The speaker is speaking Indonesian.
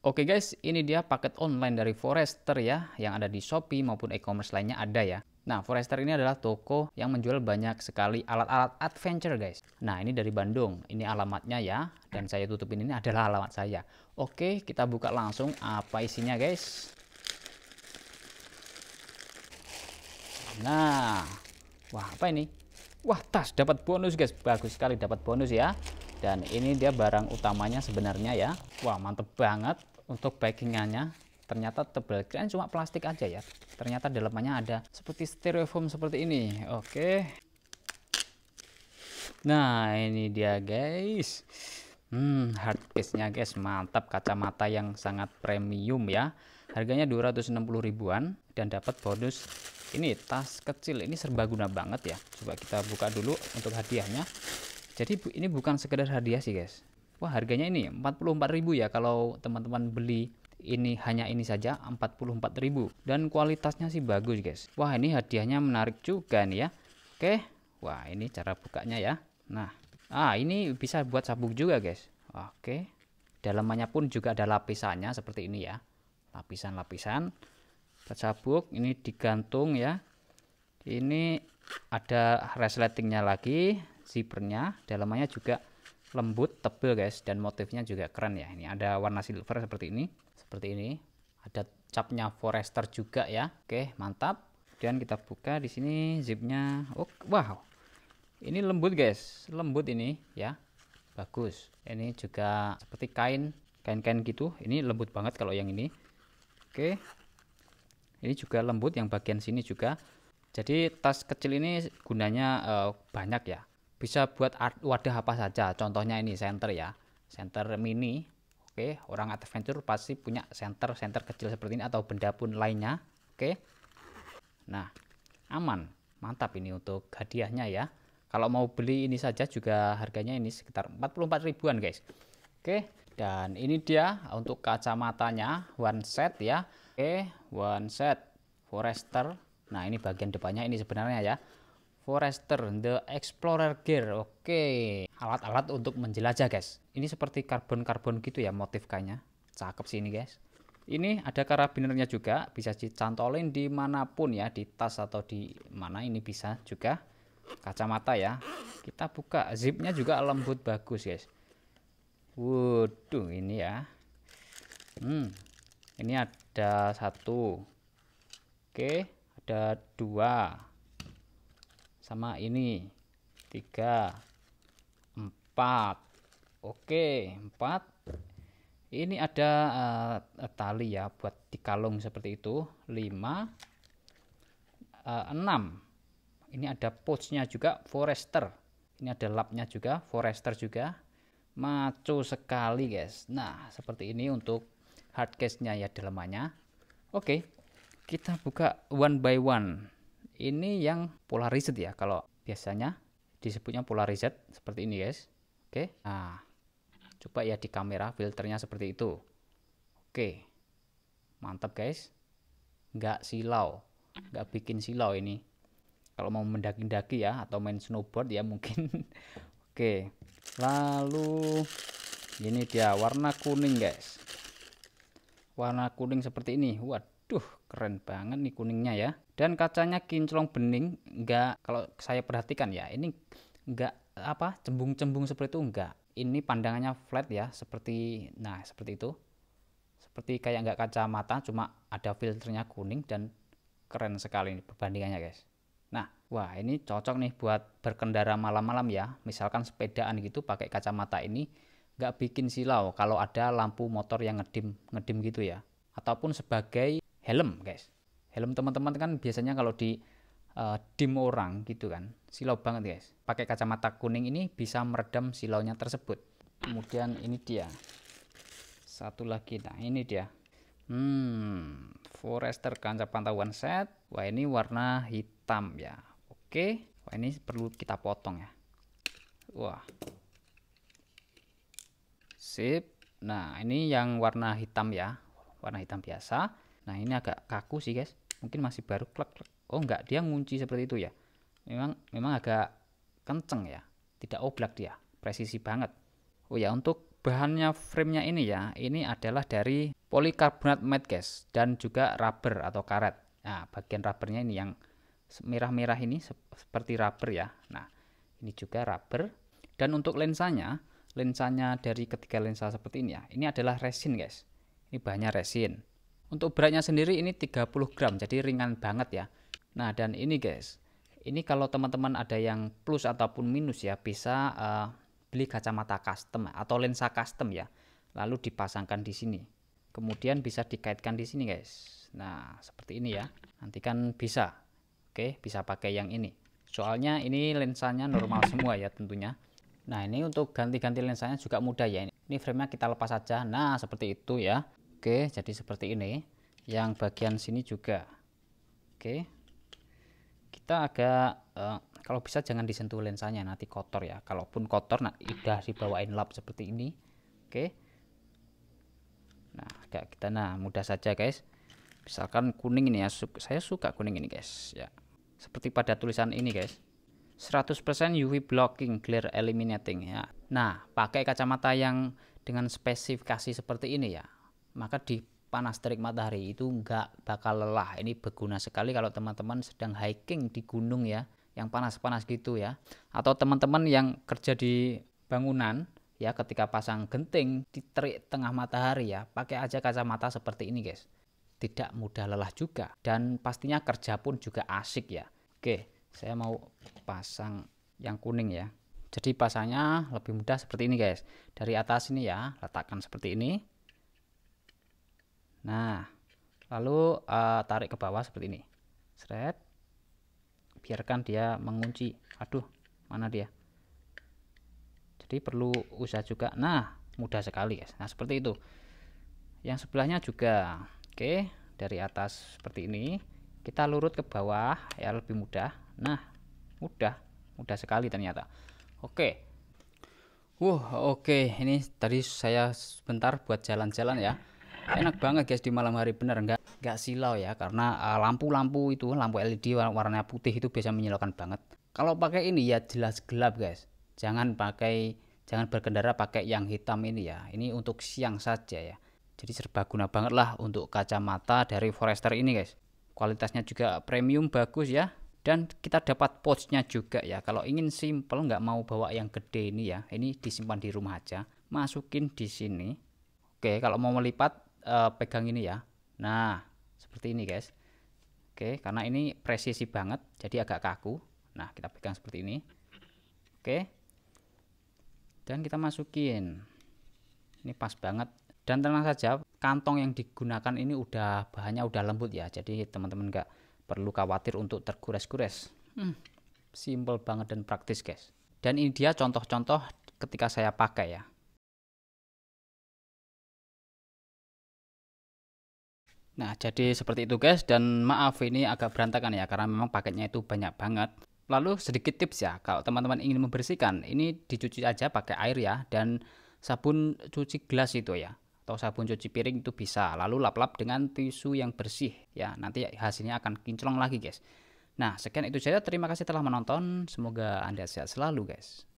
Oke guys, ini dia paket online dari Forester ya, yang ada di Shopee maupun e-commerce lainnya ada ya. Nah, Forester ini adalah toko yang menjual banyak sekali alat-alat adventure guys. Nah, ini dari Bandung, ini alamatnya ya, dan saya tutupin ini adalah alamat saya. Oke, kita buka langsung apa isinya guys. Nah, wah apa ini? Wah, tas dapat bonus guys, bagus sekali dapat bonus ya. Dan ini dia barang utamanya sebenarnya ya. Wah, mantep banget untuk packingannya ternyata tebal kalian cuma plastik aja ya ternyata dalamnya ada seperti styrofoam seperti ini oke nah ini dia guys hmm hard case nya guys mantap kacamata yang sangat premium ya harganya 260 ribuan dan dapat bonus ini tas kecil ini serbaguna banget ya coba kita buka dulu untuk hadiahnya jadi ini bukan sekedar hadiah sih guys wah harganya ini 44.000 ya kalau teman-teman beli ini hanya ini saja 44.000 dan kualitasnya sih bagus guys Wah ini hadiahnya menarik juga nih ya Oke Wah ini cara bukanya ya Nah ah ini bisa buat sabuk juga guys Oke dalamannya pun juga ada lapisannya seperti ini ya lapisan-lapisan sabuk ini digantung ya ini ada resletingnya lagi zippernya dalamannya juga lembut, tebel guys dan motifnya juga keren ya. Ini ada warna silver seperti ini, seperti ini. Ada capnya Forester juga ya. Oke, mantap. Dan kita buka di sini zipnya. Oh, wow. Ini lembut guys, lembut ini ya. Bagus. Ini juga seperti kain, kain-kain gitu. Ini lembut banget kalau yang ini. Oke. Ini juga lembut yang bagian sini juga. Jadi tas kecil ini gunanya uh, banyak ya bisa buat wadah apa saja contohnya ini center ya center mini oke orang adventure pasti punya center center kecil seperti ini atau benda pun lainnya oke nah aman mantap ini untuk hadiahnya ya kalau mau beli ini saja juga harganya ini sekitar 44 ribuan guys oke dan ini dia untuk kacamatanya one set ya oke one set forester nah ini bagian depannya ini sebenarnya ya Forester The Explorer Gear. Oke, okay. alat-alat untuk menjelajah, guys. Ini seperti karbon-karbon gitu ya motif kayaknya. Cakep sih ini, guys. Ini ada karabinernya juga, bisa dicantolin dimanapun ya, di tas atau di mana ini bisa juga. Kacamata ya. Kita buka zipnya juga lembut bagus, guys. Waduh, ini ya. Hmm. Ini ada satu. Oke, ada dua sama ini 3 4 oke 4 ini ada uh, tali ya buat dikalung seperti itu 5 uh, 6 ini ada pouchnya juga forester ini ada lapnya juga forester juga maco sekali guys nah seperti ini untuk hardcase nya ya dalamannya oke kita buka one by one ini yang polarized ya, kalau biasanya disebutnya polarized seperti ini guys. Oke, nah coba ya di kamera filternya seperti itu. Oke, mantap guys. Nggak silau, nggak bikin silau ini. Kalau mau mendaki-daki ya atau main snowboard ya mungkin. Oke, lalu ini dia warna kuning guys warna kuning seperti ini. Waduh, Waduh, keren banget nih kuningnya ya. Dan kacanya kinclong bening, enggak kalau saya perhatikan ya, ini enggak apa cembung-cembung seperti itu enggak Ini pandangannya flat ya, seperti nah seperti itu. Seperti kayak enggak kacamata, cuma ada filternya kuning dan keren sekali ini perbandingannya guys. Nah, wah ini cocok nih buat berkendara malam-malam ya. Misalkan sepedaan gitu pakai kacamata ini enggak bikin silau kalau ada lampu motor yang ngedim ngedim gitu ya ataupun sebagai helm guys helm teman-teman kan biasanya kalau di uh, dim orang gitu kan silau banget guys pakai kacamata kuning ini bisa meredam silaunya tersebut kemudian ini dia satu lagi nah ini dia hmm forester kancah pantauan set wah ini warna hitam ya oke wah ini perlu kita potong ya wah sip nah ini yang warna hitam ya warna hitam biasa nah ini agak kaku sih guys mungkin masih baru klek klek oh enggak dia ngunci seperti itu ya memang memang agak kenceng ya tidak oblak dia presisi banget oh ya untuk bahannya framenya ini ya ini adalah dari polikarbonat mat guys dan juga rubber atau karet nah bagian rubbernya ini yang merah-merah ini seperti rubber ya nah ini juga rubber dan untuk lensanya lensanya dari ketiga lensa seperti ini ya ini adalah resin guys ini bahannya resin untuk beratnya sendiri ini 30 gram, jadi ringan banget ya. Nah, dan ini guys, ini kalau teman-teman ada yang plus ataupun minus ya, bisa uh, beli kacamata custom atau lensa custom ya. Lalu dipasangkan di sini. Kemudian bisa dikaitkan di sini guys. Nah, seperti ini ya. Nanti kan bisa. Oke, bisa pakai yang ini. Soalnya ini lensanya normal semua ya tentunya. Nah, ini untuk ganti-ganti lensanya juga mudah ya. Ini frame-nya kita lepas saja. Nah, seperti itu ya. Oke, jadi seperti ini. Yang bagian sini juga. Oke. Kita agak uh, kalau bisa jangan disentuh lensanya nanti kotor ya. Kalaupun kotor nah udah dibawain lap seperti ini. Oke. Nah, agak kita nah mudah saja guys. Misalkan kuning ini ya, saya suka kuning ini guys ya. Seperti pada tulisan ini guys. 100% UV blocking glare eliminating ya. Nah, pakai kacamata yang dengan spesifikasi seperti ini ya maka di panas terik matahari itu nggak bakal lelah. Ini berguna sekali kalau teman-teman sedang hiking di gunung ya, yang panas-panas gitu ya. Atau teman-teman yang kerja di bangunan ya ketika pasang genting di terik tengah matahari ya, pakai aja kacamata seperti ini guys. Tidak mudah lelah juga dan pastinya kerja pun juga asik ya. Oke, saya mau pasang yang kuning ya. Jadi pasangnya lebih mudah seperti ini guys. Dari atas ini ya, letakkan seperti ini Nah, lalu uh, tarik ke bawah seperti ini. Seret. Biarkan dia mengunci. Aduh, mana dia? Jadi perlu usaha juga. Nah, mudah sekali, ya Nah, seperti itu. Yang sebelahnya juga. Oke, dari atas seperti ini. Kita lurut ke bawah ya lebih mudah. Nah, mudah. Mudah sekali ternyata. Oke. wah oke. Ini tadi saya sebentar buat jalan-jalan ya enak banget guys di malam hari bener enggak enggak silau ya karena eh, lampu-lampu itu lampu LED warna putih itu biasa menyilaukan banget kalau pakai ini ya jelas gelap guys jangan pakai jangan berkendara pakai yang hitam ini ya ini untuk siang saja ya jadi serbaguna banget lah untuk kacamata dari Forester ini guys kualitasnya juga premium bagus ya dan kita dapat pouchnya juga ya kalau ingin simple nggak mau bawa yang gede ini ya ini disimpan di rumah aja masukin di sini Oke kalau mau melipat uh, pegang ini ya nah seperti ini guys oke karena ini presisi banget jadi agak kaku nah kita pegang seperti ini oke dan kita masukin ini pas banget dan tenang saja kantong yang digunakan ini udah bahannya udah lembut ya jadi teman-teman nggak perlu khawatir untuk tergores-gores hmm, simple banget dan praktis guys dan ini dia contoh-contoh ketika saya pakai ya Nah, jadi seperti itu guys dan maaf ini agak berantakan ya karena memang paketnya itu banyak banget. Lalu sedikit tips ya, kalau teman-teman ingin membersihkan, ini dicuci aja pakai air ya dan sabun cuci gelas itu ya atau sabun cuci piring itu bisa. Lalu lap-lap dengan tisu yang bersih ya. Nanti hasilnya akan kinclong lagi guys. Nah, sekian itu saja. Terima kasih telah menonton. Semoga Anda sehat selalu guys.